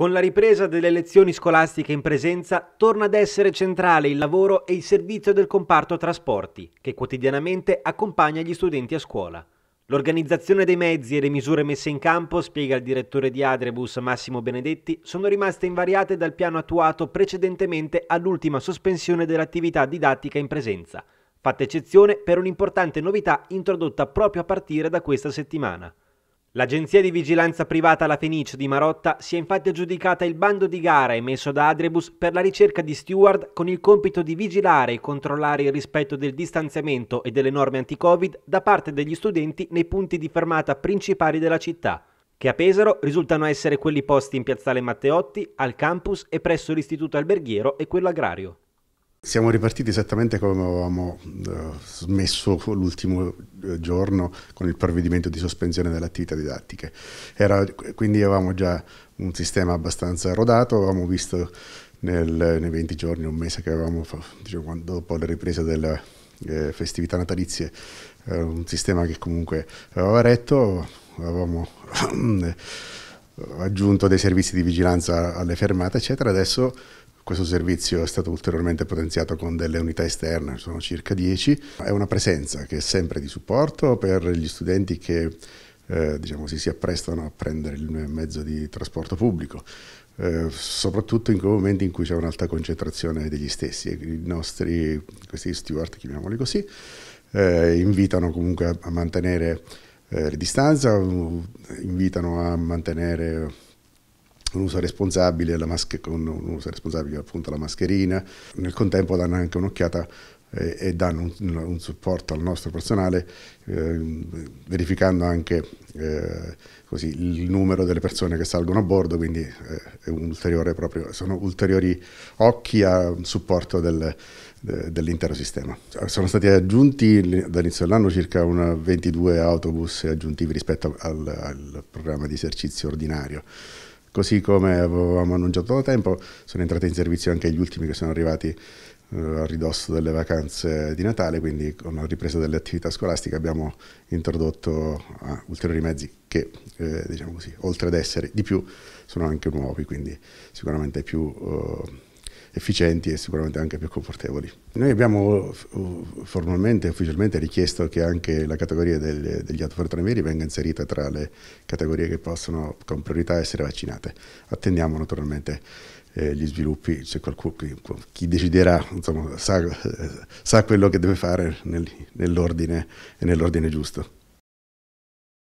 Con la ripresa delle lezioni scolastiche in presenza torna ad essere centrale il lavoro e il servizio del comparto trasporti, che quotidianamente accompagna gli studenti a scuola. L'organizzazione dei mezzi e le misure messe in campo, spiega il direttore di Adrebus Massimo Benedetti, sono rimaste invariate dal piano attuato precedentemente all'ultima sospensione dell'attività didattica in presenza, fatta eccezione per un'importante novità introdotta proprio a partire da questa settimana. L'agenzia di vigilanza privata La Fenice di Marotta si è infatti aggiudicata il bando di gara emesso da Adrebus per la ricerca di steward con il compito di vigilare e controllare il rispetto del distanziamento e delle norme anti-Covid da parte degli studenti nei punti di fermata principali della città, che a Pesaro risultano essere quelli posti in piazzale Matteotti, al campus e presso l'istituto alberghiero e quello agrario. Siamo ripartiti esattamente come avevamo eh, smesso l'ultimo eh, giorno con il provvedimento di sospensione delle attività didattiche. Era, quindi avevamo già un sistema abbastanza rodato, avevamo visto nel, nei 20 giorni, un mese che avevamo, diciamo, dopo la ripresa delle eh, festività natalizie, eh, un sistema che comunque aveva retto, avevamo... Eh, aggiunto dei servizi di vigilanza alle fermate, eccetera. Adesso questo servizio è stato ulteriormente potenziato con delle unità esterne, sono circa 10. È una presenza che è sempre di supporto per gli studenti che eh, diciamo, si, si apprestano a prendere il mezzo di trasporto pubblico, eh, soprattutto in quei momenti in cui c'è un'alta concentrazione degli stessi. I nostri, questi steward, chiamiamoli così, eh, invitano comunque a mantenere eh, distanza, invitano a mantenere un uso responsabile, con un uso responsabile appunto la mascherina, nel contempo danno anche un'occhiata eh, e danno un, un, supporto al nostro personale eh, verificando anche eh, così, il numero delle persone che salgono a bordo, quindi eh, ulteriore proprio, sono ulteriori occhi a supporto del, dell'intero sistema. Sono stati aggiunti dall'inizio dell'anno circa 22 autobus aggiuntivi rispetto al, al programma di esercizio ordinario. Così come avevamo annunciato da tempo, sono entrati in servizio anche gli ultimi che sono arrivati eh, a ridosso delle vacanze di Natale, quindi con la ripresa delle attività scolastiche abbiamo introdotto ah, ulteriori mezzi che, eh, diciamo così, oltre ad essere di più, sono anche nuovi, quindi sicuramente più... Eh, efficienti e sicuramente anche più confortevoli. Noi abbiamo uh, formalmente e ufficialmente richiesto che anche la categoria del, degli autofortranieri venga inserita tra le categorie che possono con priorità essere vaccinate. Attendiamo naturalmente eh, gli sviluppi, se qualcuno, chi, chi deciderà insomma, sa, eh, sa, quello che deve fare nel, nell'ordine nell'ordine giusto.